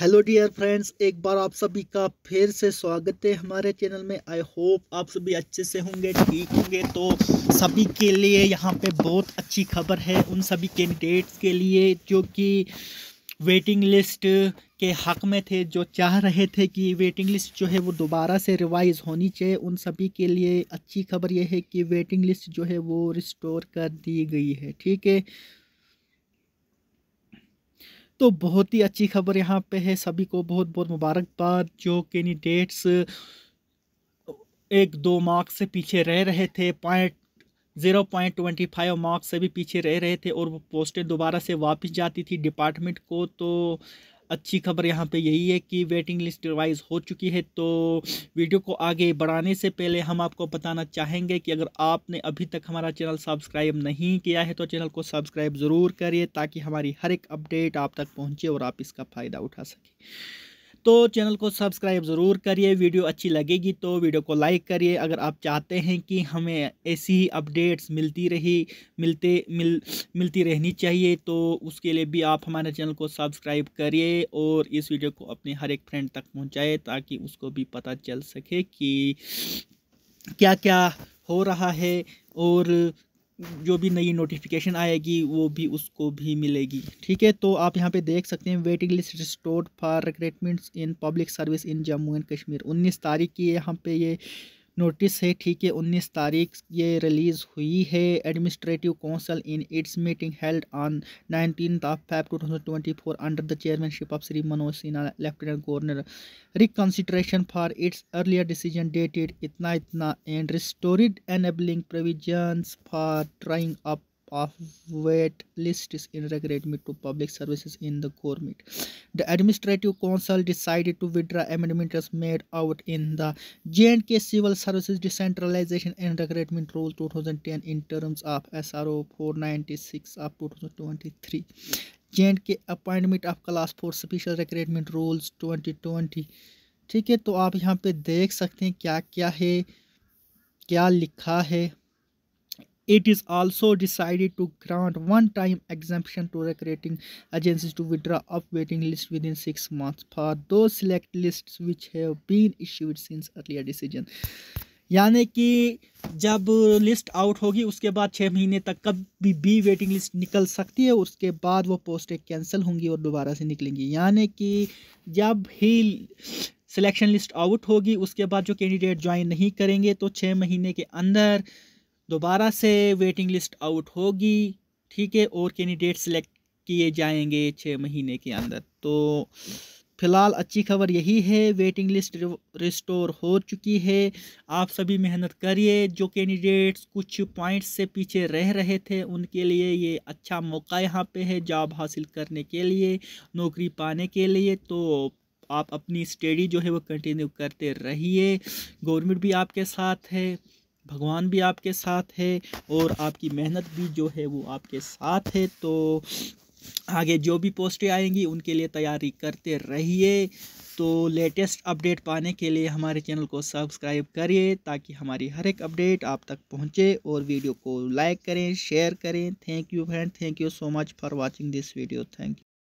Hello dear friends एक बार आप सभी का फिर से स्वागत है हमारे चैनल में आई होप आप सभी अच्छे से होंगे ठीक होंगे तो सभी के लिए यहाँ पे बहुत अच्छी खबर है उन सभी कैंडिडेट्स के लिए जो कि वेटिंग लिस्ट के हक में थे जो चाह रहे थे कि वेटिंग लिस्ट जो है वो दोबारा से रिवाइज़ होनी चाहिए उन सभी के लिए अच्छी खबर यह है कि वेटिंग लिस्ट जो है वो रिस्टोर कर दी गई है ठीक है तो बहुत ही अच्छी खबर यहाँ पे है सभी को बहुत बहुत मुबारकबाद जो कैंडिडेट्स एक दो मार्क्स से पीछे रह रहे थे point zero point twenty five marks से भी पीछे रह रहे थे और वो पोस्टें दोबारा से वापस जाती थी डिपार्टमेंट को तो अच्छी खबर यहाँ पे यही है कि वेटिंग लिस्ट रिवाइज हो चुकी है तो वीडियो को आगे बढ़ाने से पहले हम आपको बताना चाहेंगे कि अगर आपने अभी तक हमारा चैनल सब्सक्राइब नहीं किया है तो चैनल को सब्सक्राइब ज़रूर करिए ताकि हमारी हर एक अपडेट आप तक पहुँचे और आप इसका फ़ायदा उठा सकें तो चैनल को सब्सक्राइब ज़रूर करिए वीडियो अच्छी लगेगी तो वीडियो को लाइक करिए अगर आप चाहते हैं कि हमें ऐसी अपडेट्स मिलती रही मिलते मिल मिलती रहनी चाहिए तो उसके लिए भी आप हमारे चैनल को सब्सक्राइब करिए और इस वीडियो को अपने हर एक फ्रेंड तक पहुँचाए ताकि उसको भी पता चल सके कि क्या क्या हो रहा है और जो भी नई नोटिफिकेशन आएगी वो भी उसको भी मिलेगी ठीक है तो आप यहाँ पे देख सकते हैं waiting list restored for recruitments in public service in Jammu and Kashmir 19 तारीख की यहाँ पे ये नोटिस है ठीक है उन्नीस तारीख ये रिलीज़ हुई है administrative council in its meeting held on nineteen of Feb two thousand twenty four under the chairmanship of Shri Manoj Sinha lieutenant governor reconsideration for its earlier decision dated इतना इतना and restored enabling provision for trying up of wait list is integrated to public services in the government. The Administrative Council decided to withdraw amendments made out in the jnk Civil Services Decentralization and Recruitment Rule 2010 in terms of SRO 496 of 2023. J&K Appointment of Class 4 Special Recruitment Rules 2020 ठीक है तो आप यहाँ पे देख सकते हैं क्या क्या है क्या लिखा है It is also decided to grant one-time exemption to recruiting agencies to withdraw off waiting list within 6 months for those select lists which have been issued since earlier decision. यानी कि जब लिस्ट आउट होगी उसके बाद छः महीने तक कभी भी वेटिंग लिस्ट निकल सकती है उसके बाद वो पोस्टें कैंसिल होंगी और दोबारा से निकलेंगी यानी कि जब ही सिलेक्शन लिस्ट आउट होगी उसके बाद जो कैंडिडेट ज्वाइन नहीं करेंगे तो छः महीने के अंदर दोबारा से वेटिंग लिस्ट आउट होगी ठीक है और कैंडिडेट सेलेक्ट किए जाएंगे छः महीने के अंदर तो फ़िलहाल अच्छी खबर यही है वेटिंग लिस्ट रिस्टोर हो चुकी है आप सभी मेहनत करिए जो कैंडिडेट्स कुछ पॉइंट्स से पीछे रह रहे थे उनके लिए ये अच्छा मौका यहाँ पे है जॉब हासिल करने के लिए नौकरी पाने के लिए तो आप अपनी स्टडी जो है वो कंटिन्यू करते रहिए गवर्नमेंट भी आपके साथ है भगवान भी आपके साथ है और आपकी मेहनत भी जो है वो आपके साथ है तो आगे जो भी पोस्टें आएंगी उनके लिए तैयारी करते रहिए तो लेटेस्ट अपडेट पाने के लिए हमारे चैनल को सब्सक्राइब करिए ताकि हमारी हर एक अपडेट आप तक पहुंचे और वीडियो को लाइक करें शेयर करें thank you friend thank you so much for watching this video thank you